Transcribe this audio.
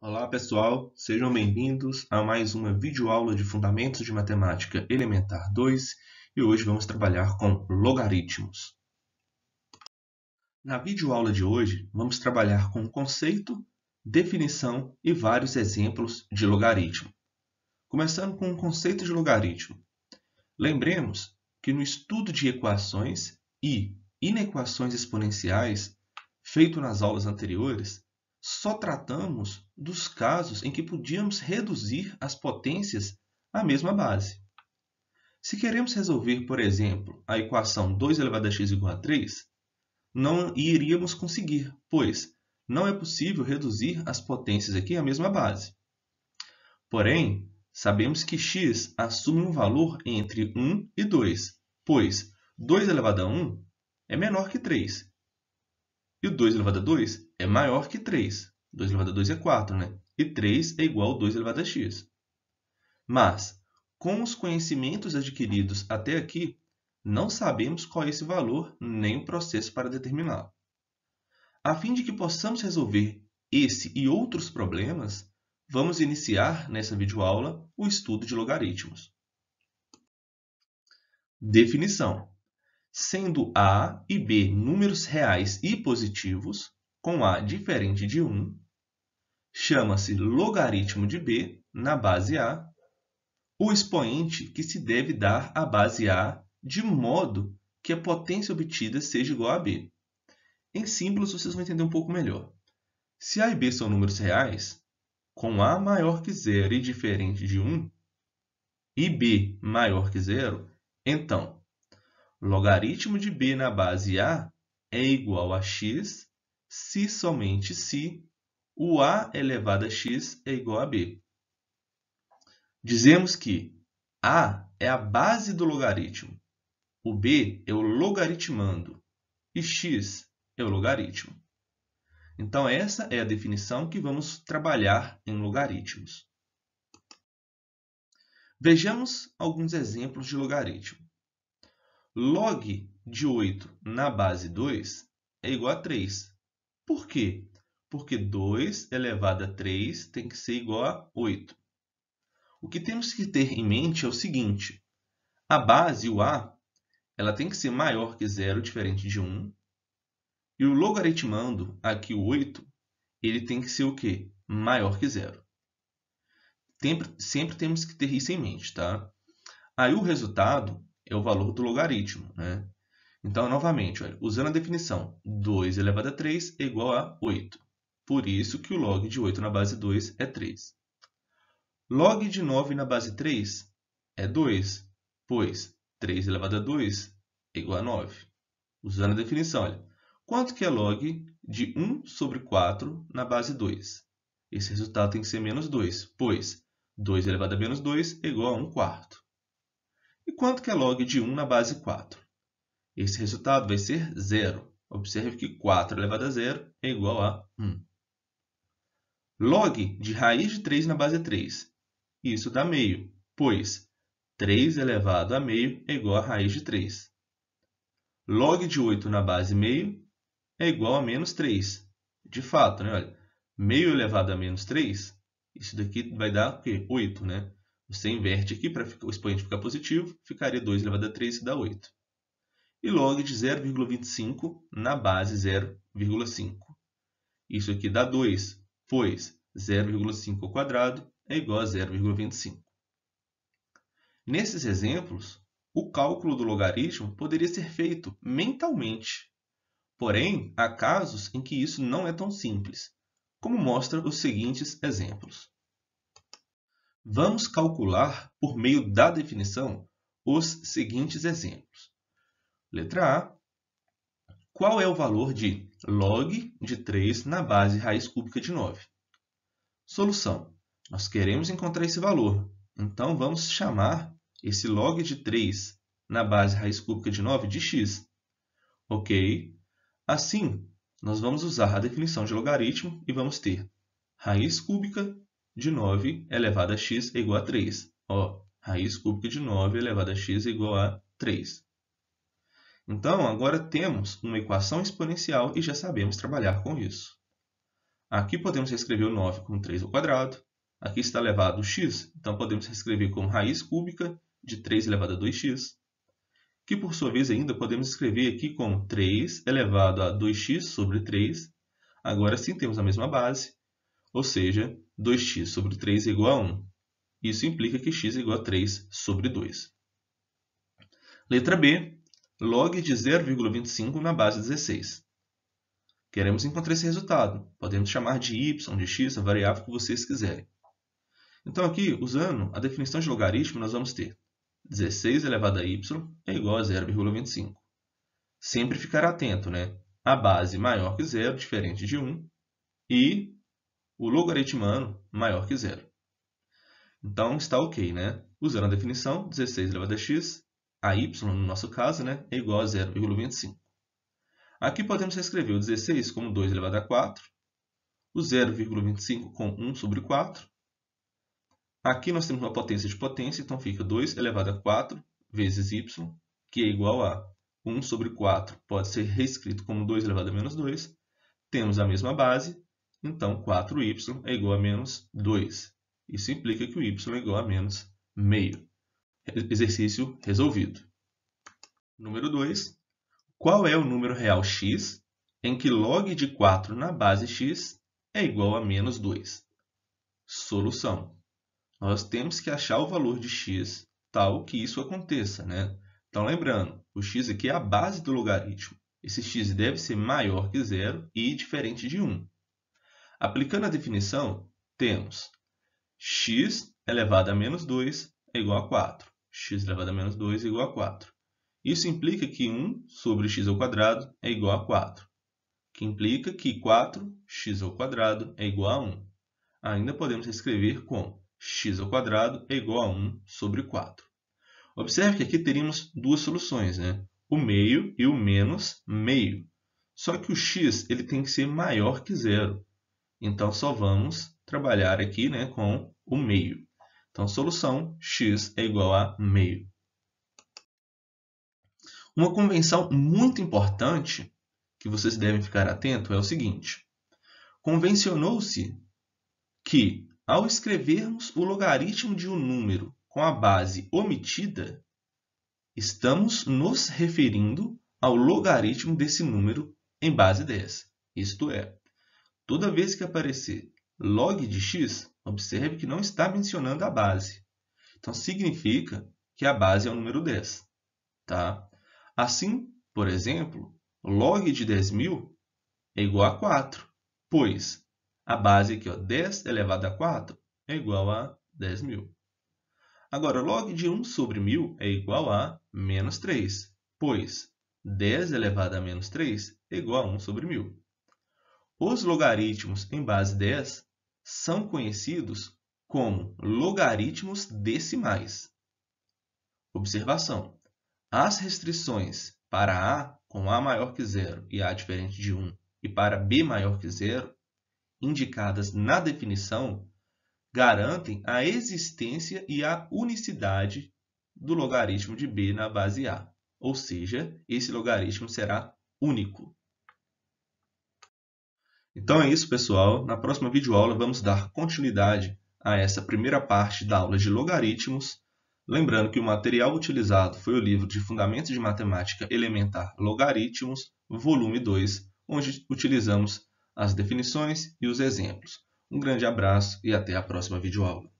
Olá pessoal, sejam bem-vindos a mais uma videoaula de Fundamentos de Matemática Elementar 2 e hoje vamos trabalhar com logaritmos. Na videoaula de hoje, vamos trabalhar com conceito, definição e vários exemplos de logaritmo. Começando com o conceito de logaritmo. Lembremos que no estudo de equações e inequações exponenciais, feito nas aulas anteriores, só tratamos dos casos em que podíamos reduzir as potências à mesma base. Se queremos resolver, por exemplo, a equação 2 elevado a x igual a 3, não iríamos conseguir, pois não é possível reduzir as potências aqui à mesma base. Porém, sabemos que x assume um valor entre 1 e 2, pois 2 elevado a 1 é menor que 3, e 2 elevado a 2 é maior que 3. 2 elevado a 2 é 4, né? E 3 é igual a 2 elevado a x. Mas, com os conhecimentos adquiridos até aqui, não sabemos qual é esse valor nem o processo para determiná-lo. A fim de que possamos resolver esse e outros problemas, vamos iniciar nessa videoaula o estudo de logaritmos. Definição sendo A e B números reais e positivos, com A diferente de 1, chama-se logaritmo de B na base A, o expoente que se deve dar à base A de modo que a potência obtida seja igual a B. Em símbolos vocês vão entender um pouco melhor. Se A e B são números reais, com A maior que zero e diferente de 1, e B maior que zero, então Logaritmo de b na base a é igual a x se somente se o a elevado a x é igual a b. Dizemos que a é a base do logaritmo, o b é o logaritmando e x é o logaritmo. Então, essa é a definição que vamos trabalhar em logaritmos. Vejamos alguns exemplos de logaritmo log de 8 na base 2 é igual a 3. Por quê? Porque 2 elevado a 3 tem que ser igual a 8. O que temos que ter em mente é o seguinte. A base, o a, ela tem que ser maior que 0, diferente de 1. E o logaritmando, aqui o 8, ele tem que ser o quê? Maior que 0. Sempre, sempre temos que ter isso em mente, tá? Aí o resultado é o valor do logaritmo. Né? Então, novamente, olha, usando a definição 2 elevado a 3 é igual a 8. Por isso que o log de 8 na base 2 é 3. Log de 9 na base 3 é 2, pois 3 elevado a 2 é igual a 9. Usando a definição, olha, quanto que é log de 1 sobre 4 na base 2? Esse resultado tem que ser menos 2, pois 2 elevado a menos 2 é igual a 1 quarto enquanto que é log de 1 na base 4. Esse resultado vai ser zero. Observe que 4 elevado a zero é igual a 1. Log de raiz de 3 na base 3. Isso dá meio, pois 3 elevado a meio é igual a raiz de 3. Log de 8 na base meio é igual a menos 3. De fato, né? Olha, meio elevado a menos 3, isso daqui vai dar o quê? 8, né? Você inverte aqui para o expoente ficar positivo, ficaria 2 elevado a 3, que dá 8. E log de 0,25 na base 0,5. Isso aqui dá 2, pois 0,5 ao quadrado é igual a 0,25. Nesses exemplos, o cálculo do logaritmo poderia ser feito mentalmente. Porém, há casos em que isso não é tão simples, como mostra os seguintes exemplos. Vamos calcular, por meio da definição, os seguintes exemplos. Letra A. Qual é o valor de log de 3 na base raiz cúbica de 9? Solução. Nós queremos encontrar esse valor, então vamos chamar esse log de 3 na base raiz cúbica de 9 de x. Ok? Assim, nós vamos usar a definição de logaritmo e vamos ter raiz cúbica de 9 elevado a x é igual a 3. Ó, raiz cúbica de 9 elevado a x é igual a 3. Então, agora temos uma equação exponencial e já sabemos trabalhar com isso. Aqui podemos reescrever o 9 como 3 ao quadrado. Aqui está elevado o x, então podemos reescrever como raiz cúbica de 3 elevado a 2x, que por sua vez ainda podemos escrever aqui como 3 elevado a 2x sobre 3. Agora sim temos a mesma base, ou seja, 2x sobre 3 é igual a 1. Isso implica que x é igual a 3 sobre 2. Letra B, log de 0,25 na base 16. Queremos encontrar esse resultado. Podemos chamar de y, de x, a variável que vocês quiserem. Então aqui, usando a definição de logaritmo, nós vamos ter 16 elevado a y é igual a 0,25. Sempre ficar atento, né? A base maior que zero, diferente de 1, e o logaritmano maior que zero. Então está ok, né? Usando a definição, 16 elevado a x, a y, no nosso caso, né, é igual a 0,25. Aqui podemos reescrever o 16 como 2 elevado a 4, o 0,25 com 1 sobre 4. Aqui nós temos uma potência de potência, então fica 2 elevado a 4 vezes y, que é igual a 1 sobre 4, pode ser reescrito como 2 elevado a menos 2. Temos a mesma base, então, 4y é igual a menos 2. Isso implica que o y é igual a menos meio. Exercício resolvido. Número 2. Qual é o número real x em que log de 4 na base x é igual a menos 2? Solução. Nós temos que achar o valor de x tal que isso aconteça. Né? Então, lembrando, o x aqui é a base do logaritmo. Esse x deve ser maior que zero e diferente de 1. Aplicando a definição, temos x elevado a menos 2 é igual a 4. x elevado a menos 2 é igual a 4. Isso implica que 1 sobre x ao quadrado é igual a 4, que implica que 4x ao quadrado é igual a 1. Ainda podemos escrever como x ao quadrado é igual a 1 é sobre 4. Observe que aqui teríamos duas soluções, né? o meio e o menos meio. Só que o x ele tem que ser maior que zero. Então, só vamos trabalhar aqui né, com o meio. Então, solução x é igual a meio. Uma convenção muito importante que vocês devem ficar atento é o seguinte. Convencionou-se que, ao escrevermos o logaritmo de um número com a base omitida, estamos nos referindo ao logaritmo desse número em base 10. Isto é, Toda vez que aparecer log de x, observe que não está mencionando a base. Então, significa que a base é o número 10. Tá? Assim, por exemplo, log de 10.000 é igual a 4, pois a base aqui, ó, 10 elevado a 4, é igual a 10.000. Agora, log de 1 sobre 1.000 é igual a menos 3, pois 10 elevado a menos 3 é igual a 1 sobre 1.000. Os logaritmos em base 10 são conhecidos como logaritmos decimais. Observação: as restrições para a com a maior que zero e a diferente de 1 e para b maior que zero, indicadas na definição, garantem a existência e a unicidade do logaritmo de b na base a, ou seja, esse logaritmo será único. Então é isso, pessoal. Na próxima videoaula vamos dar continuidade a essa primeira parte da aula de logaritmos. Lembrando que o material utilizado foi o livro de Fundamentos de Matemática Elementar Logaritmos, volume 2, onde utilizamos as definições e os exemplos. Um grande abraço e até a próxima videoaula.